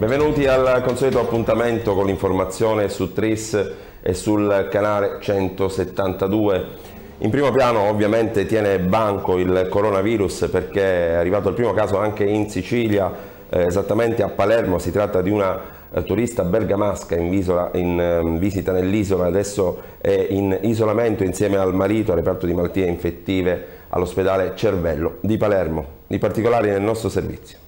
Benvenuti al consueto appuntamento con l'informazione su Tris e sul canale 172. In primo piano ovviamente tiene banco il coronavirus perché è arrivato il primo caso anche in Sicilia, eh, esattamente a Palermo, si tratta di una eh, turista bergamasca in, visola, in ehm, visita nell'isola, adesso è in isolamento insieme al marito al reparto di malattie infettive all'ospedale Cervello di Palermo. I particolari nel nostro servizio.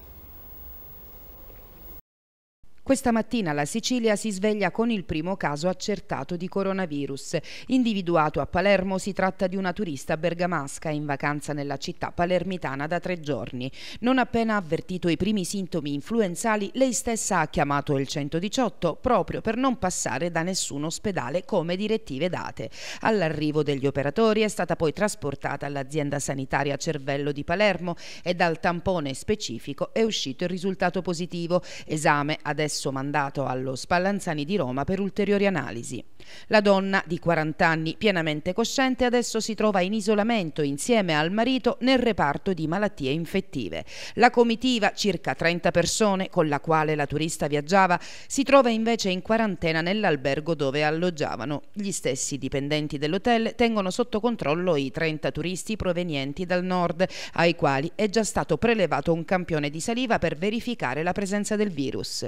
Questa mattina la Sicilia si sveglia con il primo caso accertato di coronavirus. Individuato a Palermo si tratta di una turista bergamasca in vacanza nella città palermitana da tre giorni. Non appena avvertito i primi sintomi influenzali, lei stessa ha chiamato il 118 proprio per non passare da nessun ospedale come direttive date. All'arrivo degli operatori è stata poi trasportata all'azienda sanitaria Cervello di Palermo e dal tampone specifico è uscito il risultato positivo. Esame adesso anch'esso mandato allo Spallanzani di Roma per ulteriori analisi. La donna di 40 anni, pienamente cosciente, adesso si trova in isolamento insieme al marito nel reparto di malattie infettive. La comitiva, circa 30 persone, con la quale la turista viaggiava, si trova invece in quarantena nell'albergo dove alloggiavano. Gli stessi dipendenti dell'hotel tengono sotto controllo i 30 turisti provenienti dal nord, ai quali è già stato prelevato un campione di saliva per verificare la presenza del virus.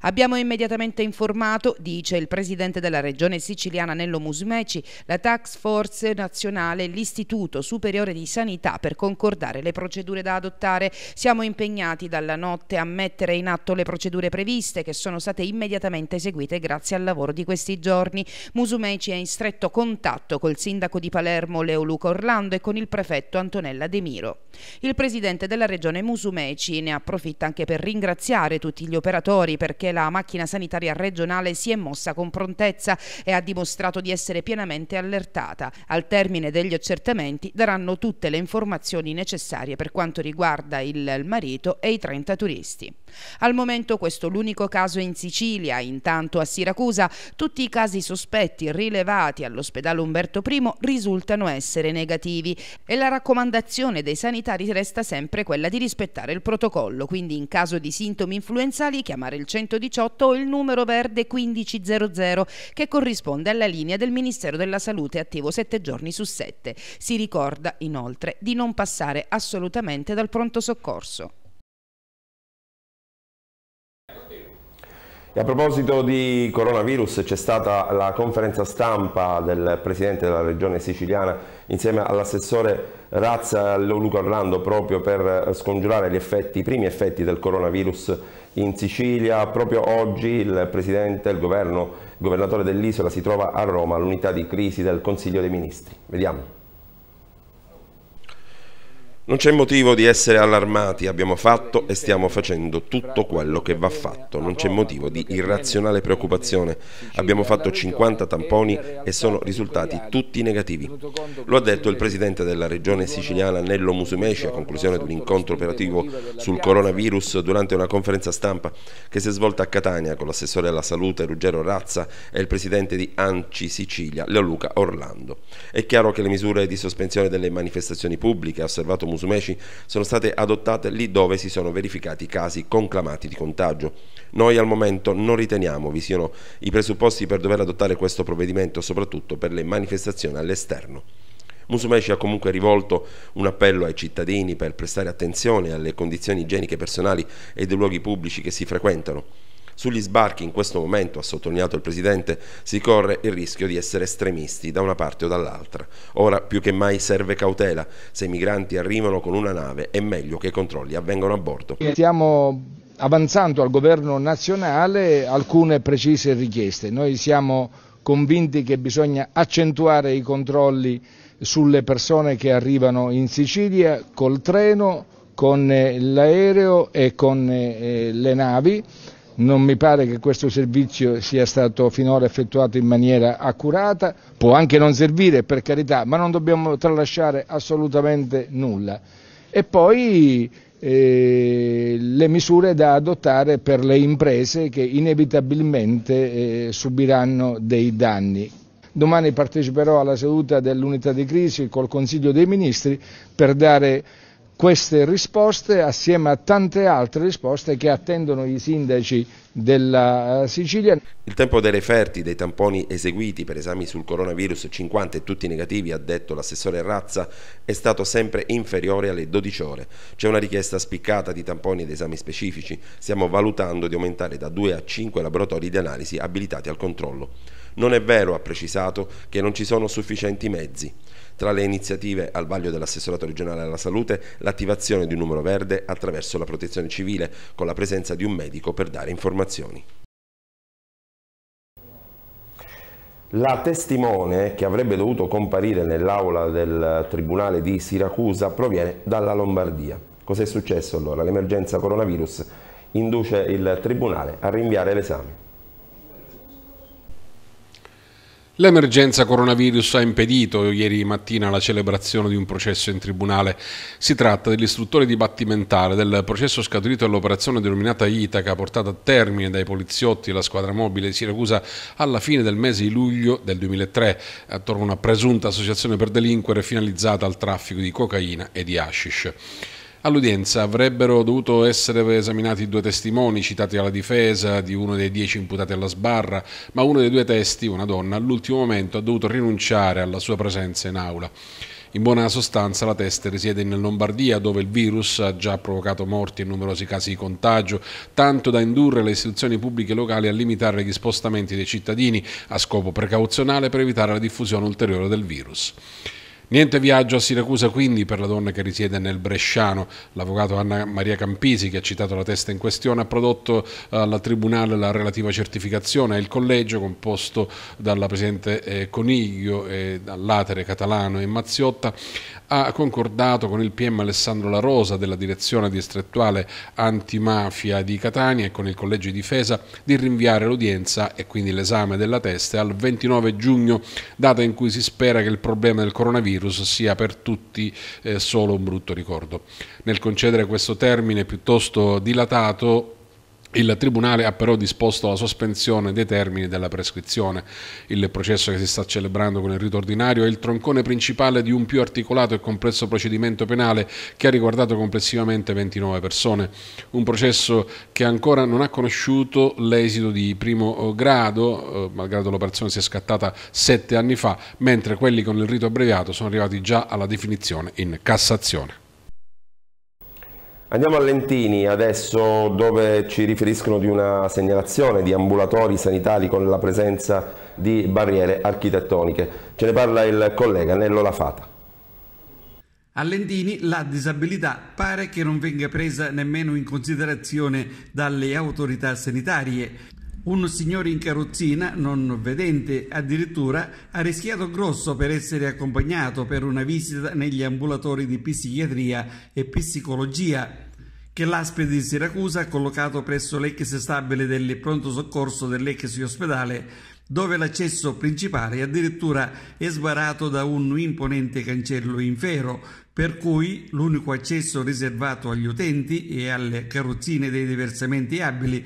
Abbiamo immediatamente informato, dice il presidente della regione Regione Siciliana Nello Musmeci, la Tax Force Nazionale e l'Istituto Superiore di Sanità per concordare le procedure da adottare. Siamo impegnati dalla notte a mettere in atto le procedure previste che sono state immediatamente eseguite grazie al lavoro di questi giorni. Musumeci è in stretto contatto col sindaco di Palermo Leo Luca Orlando e con il prefetto Antonella De Miro. Il presidente della regione Musumeci ne approfitta anche per ringraziare tutti gli operatori perché la macchina sanitaria regionale si è mossa con prontezza e ha dimostrato di essere pienamente allertata. Al termine degli accertamenti daranno tutte le informazioni necessarie per quanto riguarda il marito e i 30 turisti. Al momento questo è l'unico caso in Sicilia, intanto a Siracusa tutti i casi sospetti rilevati all'ospedale Umberto I risultano essere negativi e la raccomandazione dei sanitari resta sempre quella di rispettare il protocollo, quindi in caso di sintomi influenzali chiamare il 118 o il numero verde 1500 che corrisponde corrisponde alla linea del Ministero della Salute attivo 7 giorni su 7. Si ricorda inoltre di non passare assolutamente dal pronto soccorso. E a proposito di coronavirus c'è stata la conferenza stampa del Presidente della Regione Siciliana insieme all'assessore Razza Luca Orlando proprio per scongiurare gli effetti, i primi effetti del coronavirus in Sicilia. Proprio oggi il Presidente, il Governo, il Governatore dell'isola si trova a Roma all'unità di crisi del Consiglio dei Ministri. Vediamo. Non c'è motivo di essere allarmati, abbiamo fatto e stiamo facendo tutto quello che va fatto, non c'è motivo di irrazionale preoccupazione. Abbiamo fatto 50 tamponi e sono risultati tutti negativi. Lo ha detto il presidente della regione siciliana Nello Musumeci a conclusione di un incontro operativo sul coronavirus durante una conferenza stampa che si è svolta a Catania con l'assessore alla salute Ruggero Razza e il presidente di Anci Sicilia Leoluca Orlando. È chiaro che le misure di sospensione delle manifestazioni pubbliche, ha osservato Musumeci, Musumeci sono state adottate lì dove si sono verificati casi conclamati di contagio. Noi al momento non riteniamo vi siano i presupposti per dover adottare questo provvedimento, soprattutto per le manifestazioni all'esterno. Musumeci ha comunque rivolto un appello ai cittadini per prestare attenzione alle condizioni igieniche personali e dei luoghi pubblici che si frequentano. Sugli sbarchi in questo momento, ha sottolineato il Presidente, si corre il rischio di essere estremisti da una parte o dall'altra. Ora più che mai serve cautela, se i migranti arrivano con una nave è meglio che i controlli avvengano a bordo. Stiamo avanzando al governo nazionale alcune precise richieste. Noi siamo convinti che bisogna accentuare i controlli sulle persone che arrivano in Sicilia col treno, con l'aereo e con eh, le navi non mi pare che questo servizio sia stato finora effettuato in maniera accurata, può anche non servire per carità, ma non dobbiamo tralasciare assolutamente nulla. E poi eh, le misure da adottare per le imprese che inevitabilmente eh, subiranno dei danni. Domani parteciperò alla seduta dell'unità di crisi col Consiglio dei Ministri per dare queste risposte, assieme a tante altre risposte che attendono i sindaci della eh, Sicilia. Il tempo dei referti, dei tamponi eseguiti per esami sul coronavirus 50 e tutti negativi, ha detto l'assessore Razza, è stato sempre inferiore alle 12 ore. C'è una richiesta spiccata di tamponi ed esami specifici. Stiamo valutando di aumentare da 2 a 5 laboratori di analisi abilitati al controllo. Non è vero, ha precisato, che non ci sono sufficienti mezzi. Tra le iniziative al vaglio dell'assessorato regionale alla salute, l'attivazione di un numero verde attraverso la protezione civile con la presenza di un medico per dare informazioni. La testimone che avrebbe dovuto comparire nell'aula del Tribunale di Siracusa proviene dalla Lombardia. Cos'è successo allora? L'emergenza coronavirus induce il Tribunale a rinviare l'esame. L'emergenza coronavirus ha impedito ieri mattina la celebrazione di un processo in tribunale. Si tratta dell'istruttore dibattimentale del processo scaturito dall'operazione denominata Itaca, portata a termine dai poliziotti e la squadra mobile di Siracusa alla fine del mese di luglio del 2003, attorno a una presunta associazione per delinquere finalizzata al traffico di cocaina e di hashish. All'udienza avrebbero dovuto essere esaminati due testimoni citati alla difesa di uno dei dieci imputati alla sbarra, ma uno dei due testi, una donna, all'ultimo momento ha dovuto rinunciare alla sua presenza in aula. In buona sostanza la testa risiede in Lombardia dove il virus ha già provocato morti e numerosi casi di contagio, tanto da indurre le istituzioni pubbliche locali a limitare gli spostamenti dei cittadini a scopo precauzionale per evitare la diffusione ulteriore del virus. Niente viaggio a Siracusa quindi per la donna che risiede nel Bresciano. L'avvocato Anna Maria Campisi, che ha citato la testa in questione, ha prodotto eh, alla Tribunale la relativa certificazione il collegio, composto dalla Presidente eh, Coniglio, e dall'Atere Catalano e Mazziotta, ha concordato con il PM Alessandro La Rosa della direzione distrettuale antimafia di Catania e con il Collegio di Difesa di rinviare l'udienza e quindi l'esame della testa al 29 giugno, data in cui si spera che il problema del coronavirus sia per tutti eh, solo un brutto ricordo. Nel concedere questo termine piuttosto dilatato, il Tribunale ha però disposto la sospensione dei termini della prescrizione. Il processo che si sta celebrando con il rito ordinario è il troncone principale di un più articolato e complesso procedimento penale che ha riguardato complessivamente 29 persone. Un processo che ancora non ha conosciuto l'esito di primo eh, grado, eh, malgrado l'operazione sia scattata sette anni fa, mentre quelli con il rito abbreviato sono arrivati già alla definizione in Cassazione. Andiamo a Lentini adesso dove ci riferiscono di una segnalazione di ambulatori sanitari con la presenza di barriere architettoniche. Ce ne parla il collega Nello Lafata. A Lentini la disabilità pare che non venga presa nemmeno in considerazione dalle autorità sanitarie. Un signore in carrozzina, non vedente addirittura, ha rischiato grosso per essere accompagnato per una visita negli ambulatori di psichiatria e psicologia che l'ASPE di Siracusa ha collocato presso l'ex stabile del pronto soccorso dell'ex ospedale, dove l'accesso principale addirittura è sbarato da un imponente cancello in ferro, per cui l'unico accesso riservato agli utenti e alle carrozzine dei diversamente abili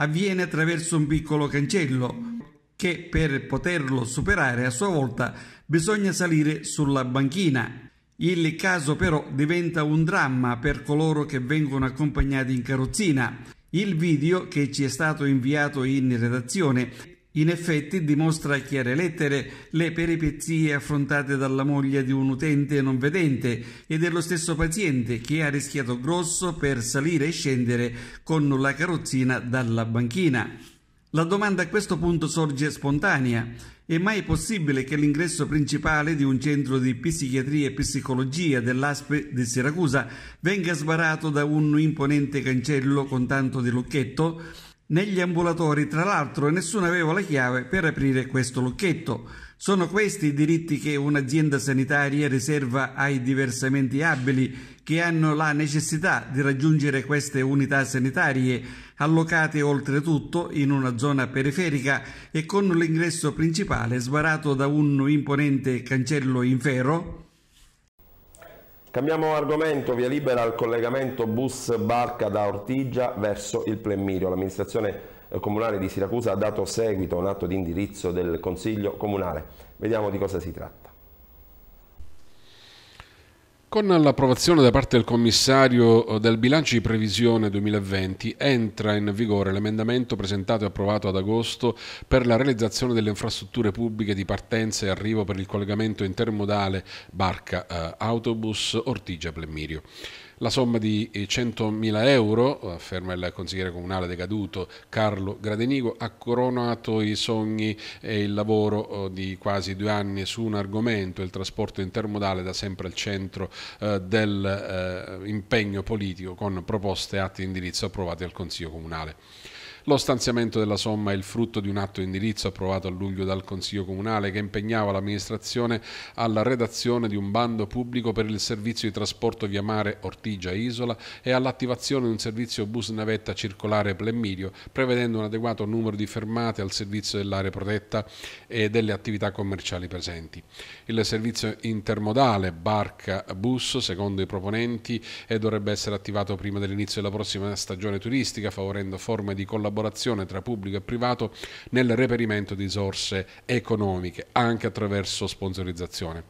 avviene attraverso un piccolo cancello che per poterlo superare a sua volta bisogna salire sulla banchina. Il caso però diventa un dramma per coloro che vengono accompagnati in carrozzina. Il video che ci è stato inviato in redazione in effetti dimostra a chiare lettere le peripezie affrontate dalla moglie di un utente non vedente e dello stesso paziente che ha rischiato grosso per salire e scendere con la carrozzina dalla banchina. La domanda a questo punto sorge spontanea. È mai possibile che l'ingresso principale di un centro di psichiatria e psicologia dell'ASPE di Siracusa venga sbarato da un imponente cancello con tanto di lucchetto? negli ambulatori, tra l'altro nessuno aveva la chiave per aprire questo lucchetto. Sono questi i diritti che un'azienda sanitaria riserva ai diversamente abili che hanno la necessità di raggiungere queste unità sanitarie, allocate oltretutto in una zona periferica e con l'ingresso principale sbarato da un imponente cancello in ferro Cambiamo argomento, via libera al collegamento bus-barca da Ortigia verso il Plemmirio. L'amministrazione eh, comunale di Siracusa ha dato seguito a un atto di indirizzo del Consiglio comunale. Vediamo di cosa si tratta. Con l'approvazione da parte del commissario eh, del bilancio di previsione 2020 entra in vigore l'emendamento presentato e approvato ad agosto per la realizzazione delle infrastrutture pubbliche di partenza e arrivo per il collegamento intermodale barca-autobus eh, Ortigia-Plemmirio la somma di 100.000 eh, euro, eh, afferma il consigliere comunale decaduto Carlo Gradenigo, ha coronato i sogni e il lavoro oh, di quasi due anni su un argomento, il trasporto intermodale da sempre al centro eh, dell'impegno politico con proposte e atti di indirizzo approvati dal Consiglio Comunale. Lo stanziamento della somma è il frutto di un atto indirizzo approvato a luglio dal Consiglio Comunale che impegnava l'amministrazione alla redazione di un bando pubblico per il servizio di trasporto via mare Ortigia-Isola e all'attivazione di un servizio bus navetta circolare Plemmirio, prevedendo un adeguato numero di fermate al servizio dell'area protetta e delle attività commerciali presenti. Il servizio intermodale barca-bus, secondo i proponenti, eh, dovrebbe essere attivato prima dell'inizio della prossima stagione turistica, favorendo forme di collaborazione collaborazione tra pubblico e privato nel reperimento di risorse economiche, anche attraverso sponsorizzazione.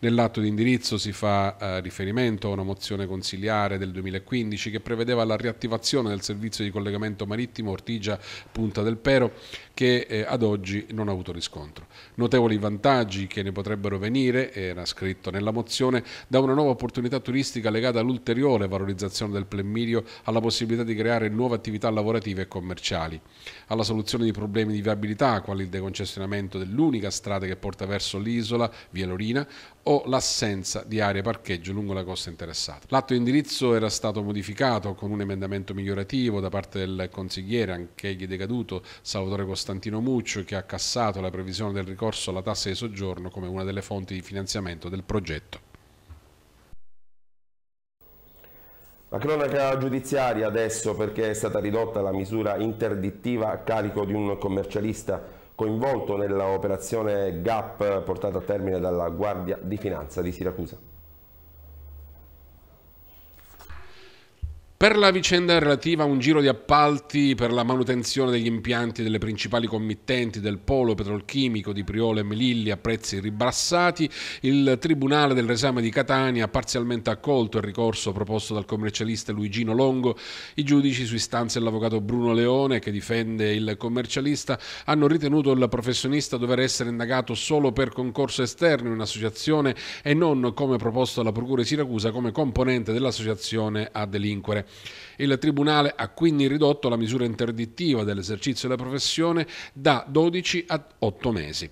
Nell'atto di indirizzo si fa eh, riferimento a una mozione consiliare del 2015 che prevedeva la riattivazione del servizio di collegamento marittimo Ortigia-Punta del Pero che eh, ad oggi non ha avuto riscontro. Notevoli vantaggi che ne potrebbero venire, era scritto nella mozione, da una nuova opportunità turistica legata all'ulteriore valorizzazione del plemmirio, alla possibilità di creare nuove attività lavorative e commerciali, alla soluzione di problemi di viabilità, quali il deconcessionamento dell'unica strada che porta verso l'isola, via Lorina, o l'assenza di aree parcheggio lungo la costa interessata. L'atto di indirizzo era stato modificato con un emendamento migliorativo da parte del consigliere, anche egli decaduto, Salvatore Costantino Muccio, che ha cassato la previsione del ricorso alla tassa di soggiorno come una delle fonti di finanziamento del progetto. La cronaca giudiziaria adesso perché è stata ridotta la misura interdittiva a carico di un commercialista coinvolto nella operazione GAP portata a termine dalla Guardia di Finanza di Siracusa. Per la vicenda relativa a un giro di appalti per la manutenzione degli impianti delle principali committenti del polo petrolchimico di Priolo e Melilli a prezzi ribassati, il Tribunale del Resame di Catania ha parzialmente accolto il ricorso proposto dal commercialista Luigino Longo. I giudici, su istanza dell'avvocato Bruno Leone, che difende il commercialista, hanno ritenuto il professionista dover essere indagato solo per concorso esterno in un'associazione e non, come proposto dalla Procura di Siracusa, come componente dell'associazione a delinquere. Il Tribunale ha quindi ridotto la misura interdittiva dell'esercizio della professione da 12 a 8 mesi.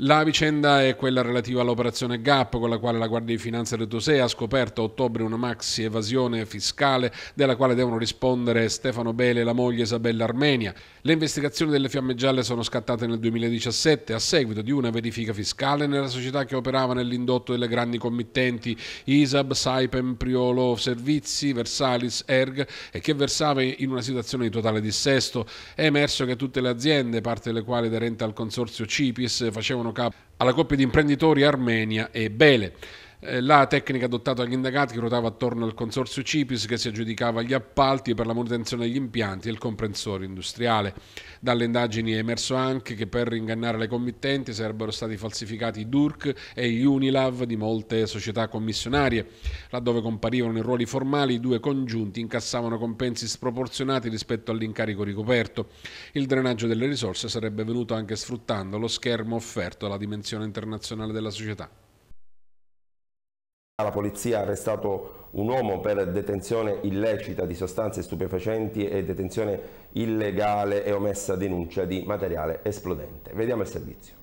La vicenda è quella relativa all'operazione GAP con la quale la Guardia di Finanza di Tosea ha scoperto a ottobre una maxi evasione fiscale della quale devono rispondere Stefano Bele e la moglie Isabella Armenia. Le investigazioni delle fiamme gialle sono scattate nel 2017 a seguito di una verifica fiscale nella società che operava nell'indotto delle grandi committenti ISAB, Saipem, Priolo Servizi, Versalis, Erg e che versava in una situazione di totale dissesto. È emerso che tutte le aziende, parte delle quali aderente al consorzio CIPIS, facevano capo alla coppia di imprenditori Armenia e Bele. Eh, la tecnica adottata dagli indagati ruotava attorno al consorzio Cipis che si aggiudicava gli appalti per la manutenzione degli impianti e il comprensorio industriale. Dalle indagini è emerso anche che per ingannare le committenti sarebbero stati falsificati i DURC e gli Unilav di molte società commissionarie. Laddove comparivano i ruoli formali, i due congiunti incassavano compensi sproporzionati rispetto all'incarico ricoperto. Il drenaggio delle risorse sarebbe venuto anche sfruttando lo schermo offerto alla dimensione internazionale della società. La polizia ha arrestato un uomo per detenzione illecita di sostanze stupefacenti e detenzione illegale e omessa denuncia di materiale esplodente. Vediamo il servizio.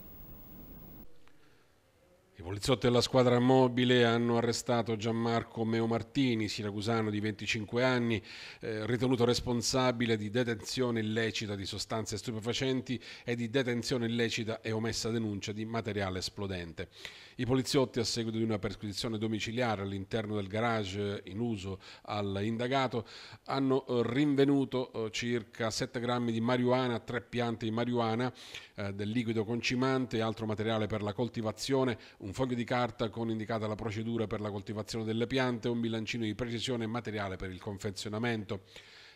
I poliziotti della squadra mobile hanno arrestato Gianmarco Meomartini, siracusano di 25 anni, eh, ritenuto responsabile di detenzione illecita di sostanze stupefacenti e di detenzione illecita e omessa denuncia di materiale esplodente. I poliziotti, a seguito di una perquisizione domiciliare all'interno del garage in uso all'indagato, hanno eh, rinvenuto eh, circa 7 grammi di marijuana, 3 piante di marijuana, eh, del liquido concimante e altro materiale per la coltivazione, un foglio di carta con indicata la procedura per la coltivazione delle piante, un bilancino di precisione e materiale per il confezionamento.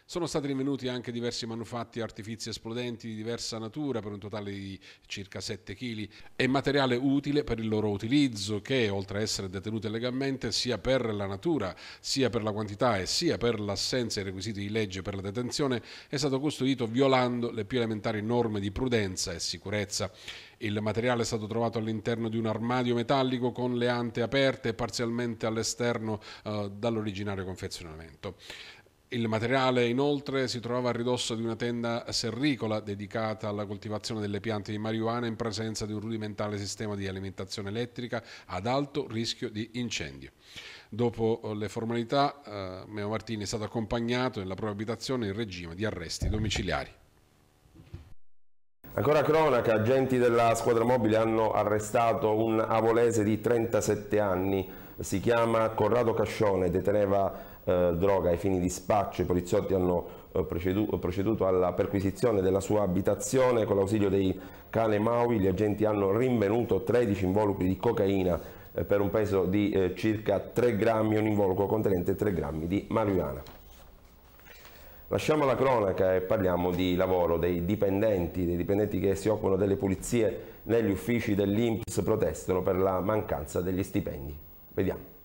Sono stati rinvenuti anche diversi manufatti e artifici esplodenti di diversa natura per un totale di circa 7 kg e materiale utile per il loro utilizzo che, oltre a essere detenuto legalmente, sia per la natura, sia per la quantità e sia per l'assenza dei requisiti di legge per la detenzione, è stato custodito violando le più elementari norme di prudenza e sicurezza. Il materiale è stato trovato all'interno di un armadio metallico con le ante aperte e parzialmente all'esterno eh, dall'originario confezionamento. Il materiale inoltre si trovava a ridosso di una tenda serricola dedicata alla coltivazione delle piante di marijuana in presenza di un rudimentale sistema di alimentazione elettrica ad alto rischio di incendio. Dopo eh, le formalità, eh, Meo Martini è stato accompagnato nella propria abitazione in regime di arresti domiciliari. Ancora cronaca, agenti della squadra mobile hanno arrestato un avolese di 37 anni, si chiama Corrado Cascione, deteneva eh, droga ai fini di spaccio. I poliziotti hanno eh, procedu proceduto alla perquisizione della sua abitazione con l'ausilio dei cane Maui. Gli agenti hanno rinvenuto 13 involucri di cocaina eh, per un peso di eh, circa 3 grammi, un involucro contenente 3 grammi di marijuana. Lasciamo la cronaca e parliamo di lavoro, dei dipendenti, dei dipendenti che si occupano delle pulizie negli uffici dell'Inps protestano per la mancanza degli stipendi. Vediamo.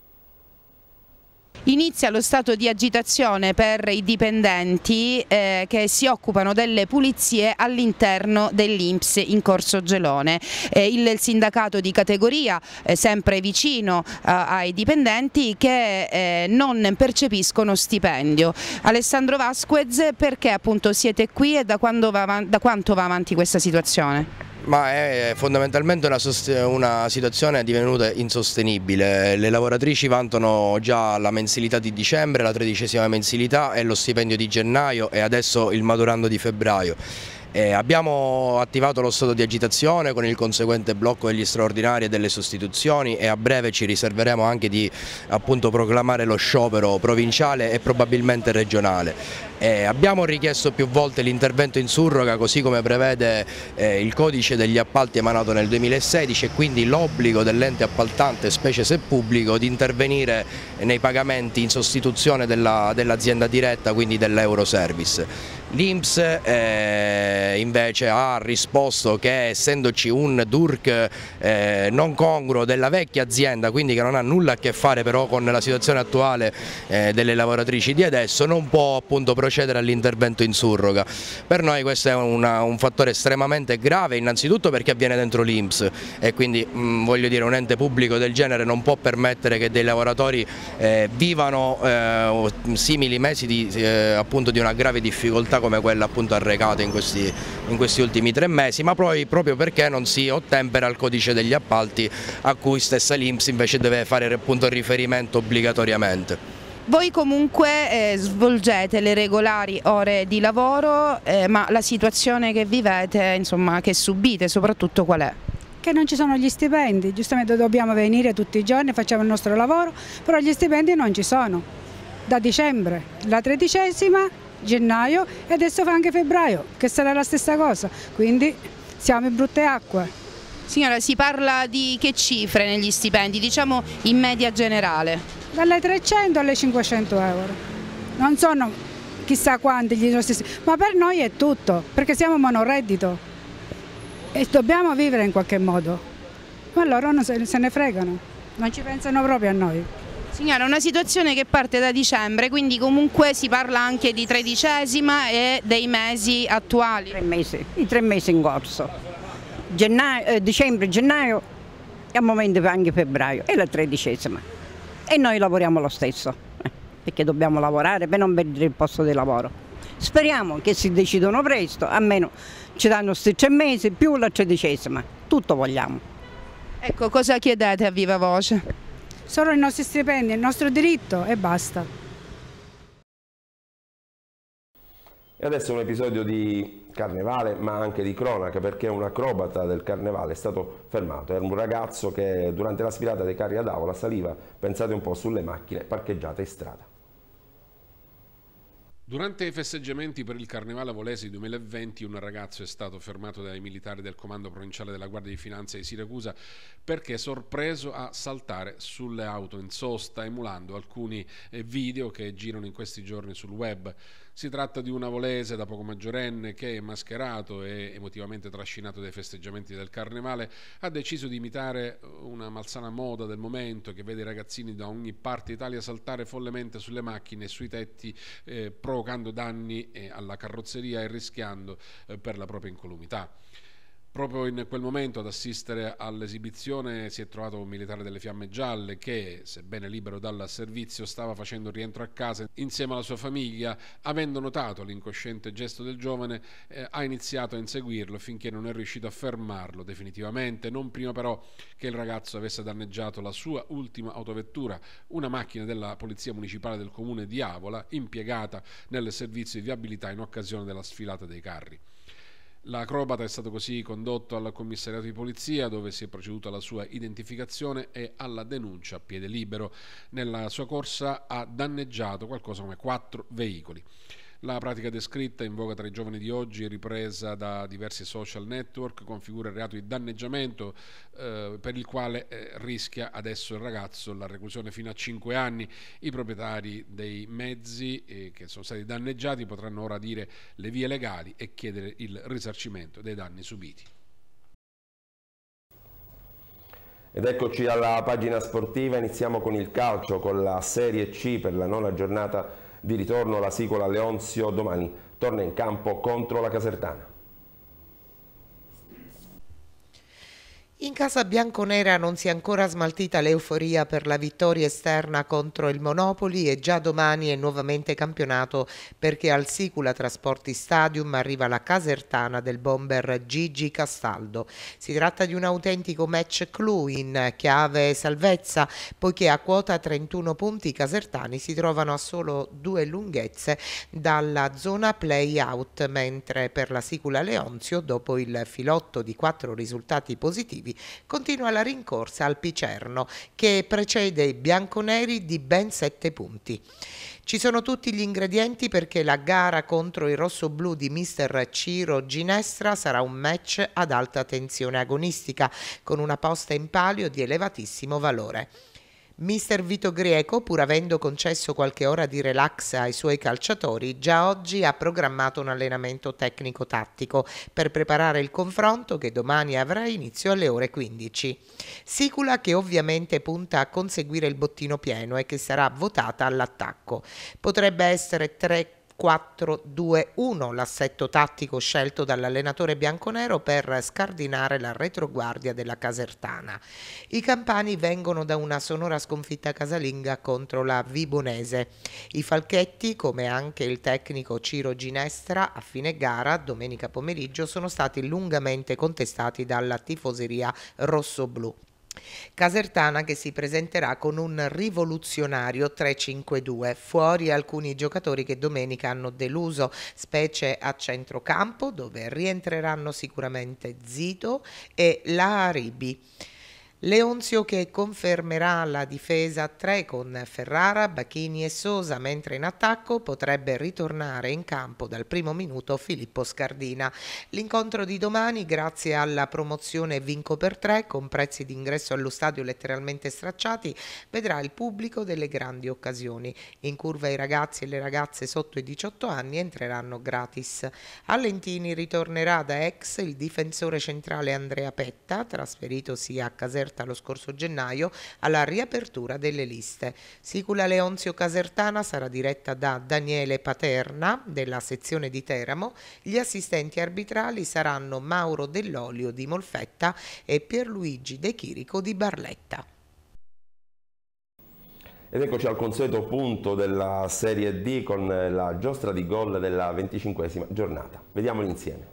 Inizia lo stato di agitazione per i dipendenti eh, che si occupano delle pulizie all'interno dell'Inps in Corso Gelone. Eh, il, sindacato di categoria, eh, sempre vicino eh, ai dipendenti, che eh, non percepiscono stipendio. Alessandro Vasquez, perché appunto siete qui e da, va, da quanto va avanti questa situazione? Ma è fondamentalmente una, una, situazione divenuta insostenibile. Le lavoratrici vantano già la mensilità di dicembre, la tredicesima mensilità e lo stipendio di gennaio e adesso il maturando di febbraio. Eh, abbiamo attivato lo stato di agitazione con il conseguente blocco degli straordinari e delle sostituzioni e a breve ci riserveremo anche di appunto, proclamare lo sciopero provinciale e probabilmente regionale. Eh, abbiamo richiesto più volte l'intervento in surroga così come prevede eh, il codice degli appalti emanato nel 2016 e quindi l'obbligo dell'ente appaltante, specie se pubblico, di intervenire nei pagamenti in sostituzione dell'azienda dell diretta, quindi dell'Euroservice. L'Inps eh, invece ha risposto che essendoci un DURC eh, non congruo della vecchia azienda, quindi che non ha nulla a che fare però con la situazione attuale eh, delle lavoratrici di adesso, non può appunto procedere all'intervento in surroga. Per noi questo è una, un fattore estremamente grave innanzitutto perché avviene dentro l'Inps e quindi mh, mm, voglio dire un ente pubblico del genere non può permettere che dei lavoratori eh, vivano eh, simili mesi di, eh, appunto, di una grave difficoltà come quella appunto arrecata in questi, in questi ultimi tre mesi, ma poi proprio perché non si ottempera il codice degli appalti a cui stessa l'Inps invece deve fare appunto riferimento obbligatoriamente. Voi comunque eh, svolgete le regolari ore di lavoro, eh, ma la situazione che vivete, insomma, che subite soprattutto qual è? Che non ci sono gli stipendi, giustamente dobbiamo venire tutti i giorni, facciamo il nostro lavoro, però gli stipendi non ci sono. Da dicembre la tredicesima gennaio e adesso fa anche febbraio, che sarà la stessa cosa, quindi siamo in brutte acque. Signora, si parla di che cifre negli stipendi, diciamo in media generale? Dalle 300 alle 500 euro, non sono chissà quanti gli nostri stipendi, ma per noi è tutto, perché siamo monoreddito e dobbiamo vivere in qualche modo, ma loro non se ne fregano, non ci pensano proprio a noi. Signora, una situazione che parte da dicembre, quindi comunque si parla anche di tredicesima e dei mesi attuali. Tre mesi, I tre mesi in corso, gennaio, eh, dicembre, gennaio e a momento anche febbraio, è la tredicesima. E noi lavoriamo lo stesso, eh, perché dobbiamo lavorare per non perdere il posto di lavoro. Speriamo che si decidano presto, almeno ci danno questi tre mesi più la tredicesima, tutto vogliamo. Ecco, cosa chiedete a viva voce? sono i nostri stipendi, il nostro diritto e basta. E adesso un episodio di carnevale ma anche di cronaca perché un acrobata del carnevale è stato fermato. Era un ragazzo che durante la sfilata dei carri ad aula saliva, pensate un po', sulle macchine parcheggiate in strada. Durante i festeggiamenti per il Carnevale Volese 2020 un ragazzo è stato fermato dai militari del Comando Provinciale della Guardia di Finanza di Siracusa perché sorpreso a saltare sulle auto in sosta emulando alcuni eh, video che girano in questi giorni sul web. Si tratta di un avolese da poco maggiorenne che, mascherato e emotivamente trascinato dai festeggiamenti del carnevale, ha deciso di imitare una malsana moda del momento che vede i ragazzini da ogni parte d'Italia saltare follemente sulle macchine e sui tetti, eh, provocando danni eh, alla carrozzeria e rischiando eh, per la propria incolumità. Proprio in quel momento ad assistere all'esibizione si è trovato un militare delle Fiamme Gialle che, sebbene libero dal servizio, stava facendo rientro a casa insieme alla sua famiglia. Avendo notato l'incosciente gesto del giovane, eh, ha iniziato a inseguirlo finché non è riuscito a fermarlo definitivamente, non prima però che il ragazzo avesse danneggiato la sua ultima autovettura, una macchina della Polizia Municipale del Comune di Avola, impiegata nel servizio di viabilità in occasione della sfilata dei carri. L'acrobata è stato così condotto al commissariato di polizia dove si è proceduto alla sua identificazione e alla denuncia a piede libero. Nella sua corsa ha danneggiato qualcosa come quattro veicoli. La pratica descritta in voga tra i giovani di oggi, è ripresa da diversi social network, configura il reato di danneggiamento eh, per il quale eh, rischia adesso il ragazzo la reclusione fino a 5 anni. I proprietari dei mezzi eh, che sono stati danneggiati potranno ora dire le vie legali e chiedere il risarcimento dei danni subiti. Ed eccoci alla pagina sportiva, iniziamo con il calcio, con la Serie C per la nona giornata di ritorno alla Sicola Leonzio domani torna in campo contro la Casertana. In casa bianconera non si è ancora smaltita l'euforia per la vittoria esterna contro il Monopoli e già domani è nuovamente campionato perché al Sicula Trasporti Stadium arriva la casertana del bomber Gigi Castaldo. Si tratta di un autentico match clou in chiave salvezza poiché a quota 31 punti i casertani si trovano a solo due lunghezze dalla zona play-out mentre per la Sicula Leonzio dopo il filotto di quattro risultati positivi Vivi, continua la rincorsa al Picerno che precede i bianconeri di ben 7 punti. Ci sono tutti gli ingredienti perché la gara contro i rossoblù di mister Ciro Ginestra sarà un match ad alta tensione agonistica con una posta in palio di elevatissimo valore. Mister Vito Grieco, pur avendo concesso qualche ora di relax ai suoi calciatori, già oggi ha programmato un allenamento tecnico-tattico per preparare il confronto che domani avrà inizio alle ore 15. Sicula che ovviamente punta a conseguire il bottino pieno e che sarà votata all'attacco. Potrebbe essere 3 4-2-1, l'assetto tattico scelto dall'allenatore bianconero per scardinare la retroguardia della Casertana. I campani vengono da una sonora sconfitta casalinga contro la Vibonese. I falchetti, come anche il tecnico Ciro Ginestra, a fine gara, domenica pomeriggio, sono stati lungamente contestati dalla tifoseria rossoblù. Casertana che si presenterà con un rivoluzionario 3-5-2, fuori alcuni giocatori che domenica hanno deluso, specie a centrocampo dove rientreranno sicuramente Zito e Laribi. Leonzio che confermerà la difesa a 3 con Ferrara, Bacchini e Sosa, mentre in attacco potrebbe ritornare in campo dal primo minuto Filippo Scardina. L'incontro di domani, grazie alla promozione Vinco per 3, con prezzi d'ingresso allo stadio letteralmente stracciati, vedrà il pubblico delle grandi occasioni. In curva i ragazzi e le ragazze sotto i 18 anni entreranno gratis. A Lentini ritornerà da ex il difensore centrale Andrea Petta, trasferitosi a Caserta aperta lo scorso gennaio alla riapertura delle liste. Sicula Leonzio Casertana sarà diretta da Daniele Paterna della sezione di Teramo, gli assistenti arbitrali saranno Mauro Dell'Olio di Molfetta e Pierluigi De Chirico di Barletta. Ed eccoci al consueto punto della Serie D con la giostra di gol della venticinquesima giornata. Vediamoli insieme.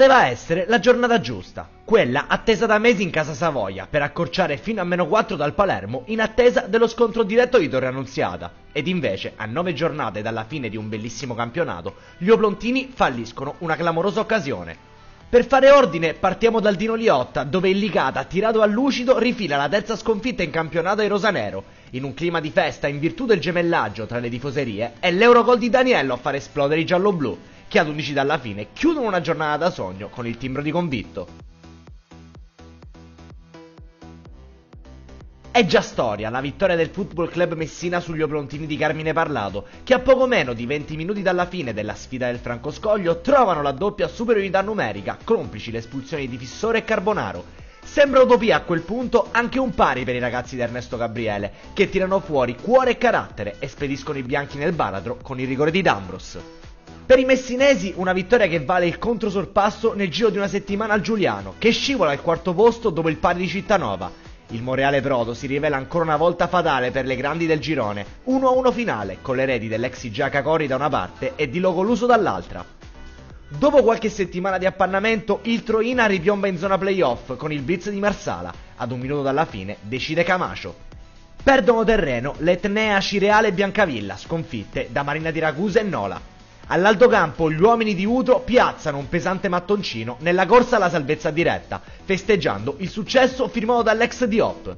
Poteva essere la giornata giusta, quella attesa da mesi in casa Savoia per accorciare fino a meno 4 dal Palermo in attesa dello scontro diretto di Torre Annunziata. Ed invece, a nove giornate dalla fine di un bellissimo campionato, gli Oblontini falliscono una clamorosa occasione. Per fare ordine partiamo dal Dino Liotta, dove il Ligata, tirato a lucido, rifila la terza sconfitta in campionato ai Rosanero. In un clima di festa in virtù del gemellaggio tra le tifoserie, è l'Eurogol di Daniello a far esplodere i gialloblu che ad 11 dalla fine chiudono una giornata da sogno con il timbro di convitto. È già storia la vittoria del Football Club Messina sugli Oplontini di Carmine Parlato, che a poco meno di 20 minuti dalla fine della sfida del Francoscoglio trovano la doppia superiorità numerica, complici le espulsioni di Fissore e Carbonaro. Sembra utopia a quel punto anche un pari per i ragazzi di Ernesto Gabriele, che tirano fuori cuore e carattere e spediscono i bianchi nel baratro con il rigore di D'Ambros. Per i messinesi una vittoria che vale il controsorpasso nel giro di una settimana al Giuliano, che scivola al quarto posto dopo il pari di Cittanova. Il Moreale Proto si rivela ancora una volta fatale per le grandi del girone, 1-1 finale, con le reti dell'ex Giaca Cori da una parte e di Logoluso dall'altra. Dopo qualche settimana di appannamento, il Troina ripiomba in zona playoff con il blitz di Marsala. Ad un minuto dalla fine decide Camacio. Perdono terreno l'Etnea Cireale e Biancavilla, sconfitte da Marina di Ragusa e Nola. All'alto campo gli uomini di Utro piazzano un pesante mattoncino nella corsa alla salvezza diretta, festeggiando il successo firmato dall'ex Diop.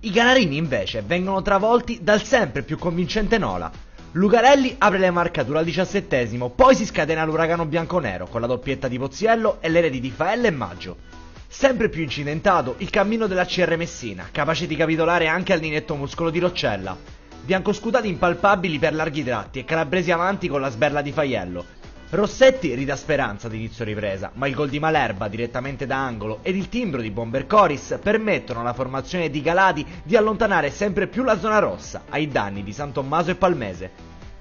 I canarini invece vengono travolti dal sempre più convincente Nola. Lucarelli apre le marcature al diciassettesimo, poi si scatena l'uragano bianconero con la doppietta di Pozziello e le reti di Faella e Maggio. Sempre più incidentato il cammino della CR Messina, capace di capitolare anche al ninetto muscolo di Roccella biancoscutati impalpabili per larghi tratti e calabresi avanti con la sberla di Faiello. Rossetti ridà speranza ad inizio ripresa, ma il gol di Malerba direttamente da angolo ed il timbro di Bomber Coris permettono alla formazione di Galati di allontanare sempre più la zona rossa ai danni di San Tommaso e Palmese.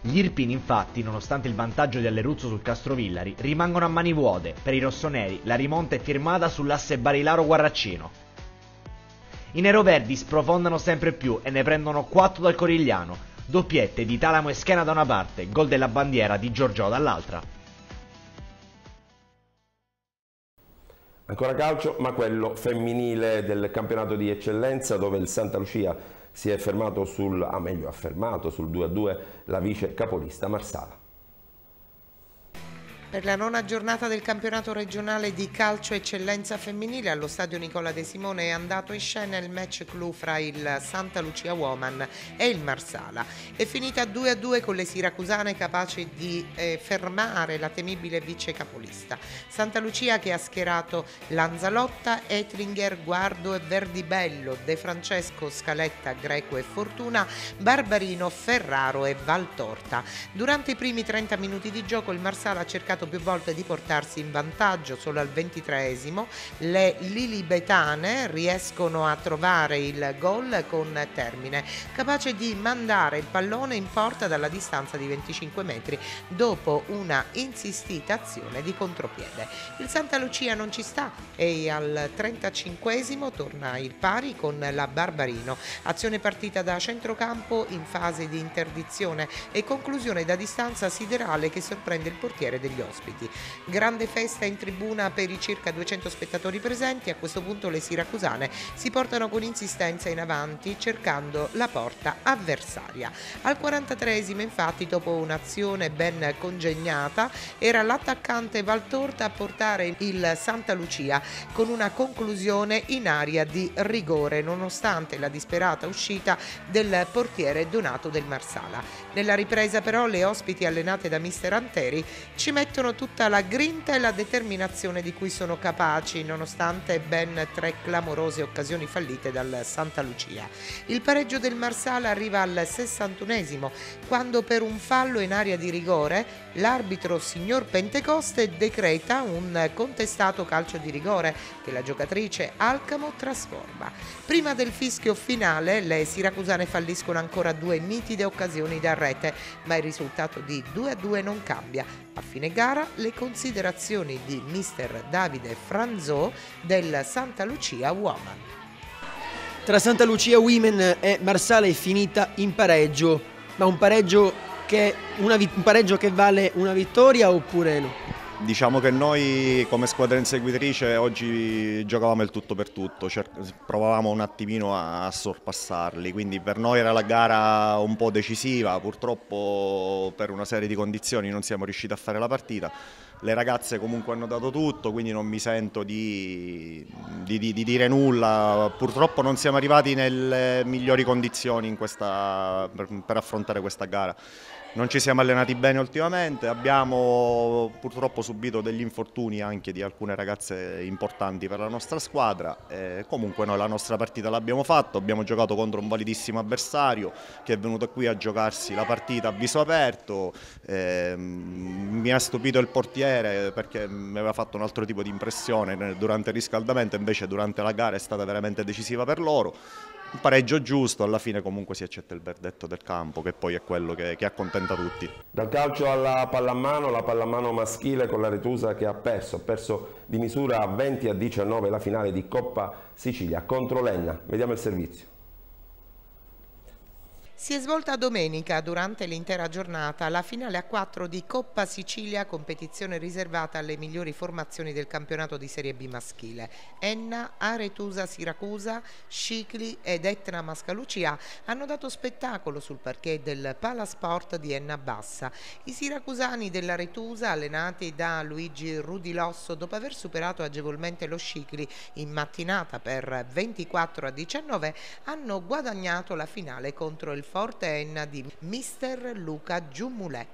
Gli Irpini, infatti, nonostante il vantaggio di Alleruzzo sul Castrovillari, rimangono a mani vuote. Per i rossoneri la rimonta è firmata sull'asse Barilaro-Guarraccino. I neroverdi sprofondano sempre più e ne prendono 4 dal Corigliano, doppiette di Talamo e Schena da una parte, gol della bandiera di Giorgio dall'altra. Ancora calcio, ma quello femminile del campionato di eccellenza dove il Santa Lucia si è fermato sul, ah meglio, ha fermato sul 2-2 la vice capolista Marsala. Per la nona giornata del campionato regionale di calcio eccellenza femminile allo stadio Nicola De Simone è andato in scena il match clou fra il Santa Lucia Woman e il Marsala. È finita 2-2 con le siracusane capaci di eh, fermare la temibile vice capolista. Santa Lucia che ha schierato Lanzalotta, Etlinger, Guardo e Verdibello, De Francesco, Scaletta, Greco e Fortuna, Barbarino, Ferraro e Valtorta. Durante i primi 30 minuti di gioco il Marsala ha cercato cercato più volte di portarsi in vantaggio solo al ventitreesimo. Le lilibetane riescono a trovare il gol con termine, capace di mandare il pallone in porta dalla distanza di 25 metri dopo una insistita azione di contropiede. Il Santa Lucia non ci sta e al 35 torna il pari con la Barbarino. Azione partita da centrocampo in fase di interdizione e conclusione da distanza siderale che sorprende il portiere degli ospiti. Grande festa in tribuna per i circa 200 spettatori presenti, a questo punto le siracusane si portano con insistenza in avanti cercando la porta avversaria. Al 43 esimo infatti dopo un'azione ben congegnata era l'attaccante Valtorta a portare il Santa Lucia con una conclusione in aria di rigore nonostante la disperata uscita del portiere Donato del Marsala. Nella ripresa però le ospiti allenate da mister Anteri ci mettono trasmettono tutta la grinta e la determinazione di cui sono capaci, nonostante ben tre clamorose occasioni fallite dal Santa Lucia. Il pareggio del Marsala arriva al 61esimo, quando per un fallo in area di rigore l'arbitro signor Pentecoste decreta un contestato calcio di rigore che la giocatrice Alcamo trasforma. Prima del fischio finale le siracusane falliscono ancora due nitide occasioni da rete, ma il risultato di 2 a 2 non cambia. A fine gara le considerazioni di mister Davide Franzò del Santa Lucia Woman. Tra Santa Lucia Women e Marsala è finita in pareggio, ma un pareggio che, una, un pareggio che vale una vittoria oppure no? Diciamo che noi come squadra inseguitrice oggi giocavamo il tutto per tutto, provavamo un attimino a sorpassarli, quindi per noi era la gara un po' decisiva, purtroppo per una serie di condizioni non siamo riusciti a fare la partita, le ragazze comunque hanno dato tutto, quindi non mi sento di, di, di, di dire nulla, purtroppo non siamo arrivati nelle migliori condizioni questa, per, per affrontare questa gara non ci siamo allenati bene ultimamente, abbiamo purtroppo subito degli infortuni anche di alcune ragazze importanti per la nostra squadra, e eh, comunque noi la nostra partita l'abbiamo fatta, abbiamo giocato contro un validissimo avversario che è venuto qui a giocarsi la partita a viso aperto, e ehm, mi ha stupito il portiere perché mi aveva fatto un altro tipo di impressione durante il riscaldamento, invece durante la gara è stata veramente decisiva per loro un pareggio giusto, alla fine comunque si accetta il verdetto del campo che poi è quello che, che, accontenta tutti. Dal calcio alla pallamano, la pallamano maschile con la Retusa che ha perso, ha perso di misura 20 a 19 la finale di Coppa Sicilia contro Lenna. vediamo il servizio. Si è svolta domenica durante l'intera giornata la finale a 4 di Coppa Sicilia, competizione riservata alle migliori formazioni del campionato di Serie B maschile. Enna, Aretusa Siracusa, Scicli ed Etna Mascalucia hanno dato spettacolo sul parquet del Palasport di Enna Bassa. I siracusani dell'Aretusa, allenati da Luigi Rudilosso dopo aver superato agevolmente lo Scicli in mattinata per 24 a 19, hanno guadagnato la finale contro il forte Enna di mister Luca Giummulè.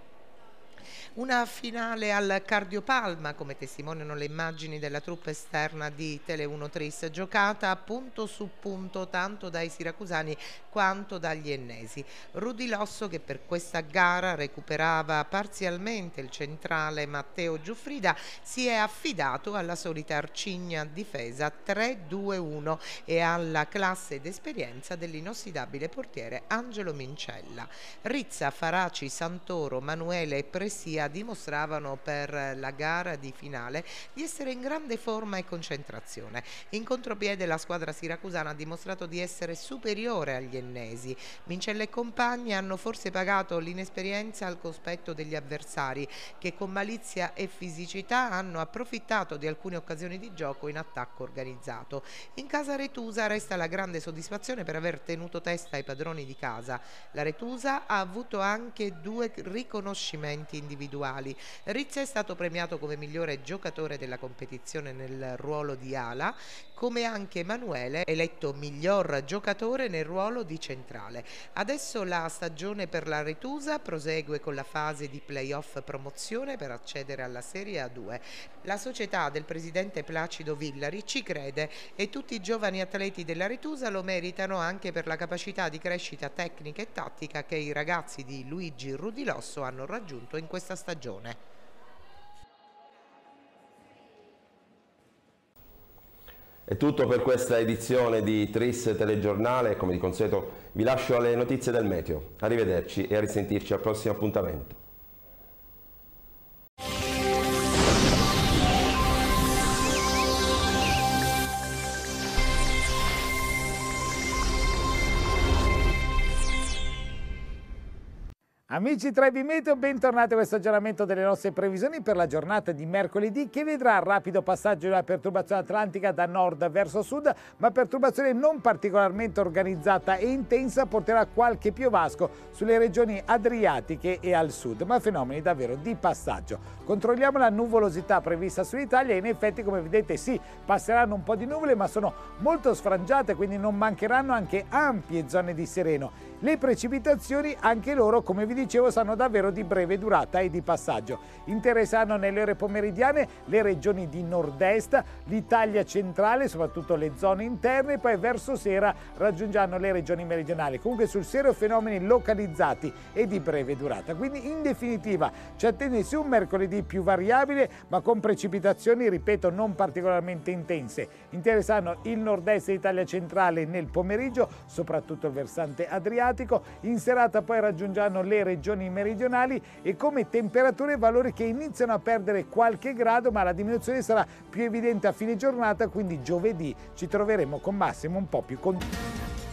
Una finale al cardiopalma, come testimoniano le immagini della truppa esterna di Tele1 Tris, giocata punto su punto tanto dai siracusani quanto dagli ennesi. Rudy Losso che per questa gara recuperava parzialmente il centrale Matteo Giuffrida si è affidato alla solita arcigna difesa 3-2-1 e alla classe d'esperienza dell'inossidabile portiere Angelo Mincella. Rizza, Faraci, Santoro, Manuele e Presidente sia dimostravano per la gara di finale di essere in grande forma e concentrazione. In contropiede la squadra siracusana ha dimostrato di essere superiore agli ennesi. Mincella e compagni hanno forse pagato l'inesperienza al cospetto degli avversari che con malizia e fisicità hanno approfittato di alcune occasioni di gioco in attacco organizzato. In casa Retusa resta la grande soddisfazione per aver tenuto testa ai padroni di casa. La Retusa ha avuto anche due riconoscimenti individuali. Rizza è stato premiato come migliore giocatore della competizione nel ruolo di ala, come anche Emanuele eletto miglior giocatore nel ruolo di centrale. Adesso la stagione per la Retusa prosegue con la fase di playoff promozione per accedere alla Serie A2. La società del presidente Placido Villari ci crede e tutti i giovani atleti della Retusa lo meritano anche per la capacità di crescita tecnica e tattica che i ragazzi di Luigi Rudilosso hanno raggiunto in questa stagione. È tutto per questa edizione di Tris Telegiornale, come di consueto vi lascio alle notizie del meteo. Arrivederci e a risentirci al prossimo appuntamento. Amici 3B Meteo, bentornati a questo aggiornamento delle nostre previsioni per la giornata di mercoledì che vedrà il rapido passaggio della perturbazione atlantica da nord verso sud, ma perturbazione non particolarmente organizzata e intensa porterà qualche piovasco sulle regioni adriatiche e al sud, ma fenomeni davvero di passaggio. Controlliamo la nuvolosità prevista sull'Italia e in effetti come vedete sì, passeranno un po' di nuvole ma sono molto sfrangiate quindi non mancheranno anche ampie zone di sereno. Le precipitazioni anche loro come vi dicevo dicevo sono davvero di breve durata e di passaggio. Interessano nelle ore pomeridiane le regioni di nord-est, l'Italia centrale, soprattutto le zone interne, e poi verso sera raggiungeranno le regioni meridionali. Comunque sul serio fenomeni localizzati e di breve durata. Quindi in definitiva ci attende attendesi un mercoledì più variabile ma con precipitazioni, ripeto, non particolarmente intense. Interessano il nord-est dell'Italia centrale nel pomeriggio, soprattutto il versante adriatico. In serata poi raggiungeranno le regioni regioni meridionali e come temperature e valori che iniziano a perdere qualche grado ma la diminuzione sarà più evidente a fine giornata quindi giovedì ci troveremo con massimo un po' più condizioni.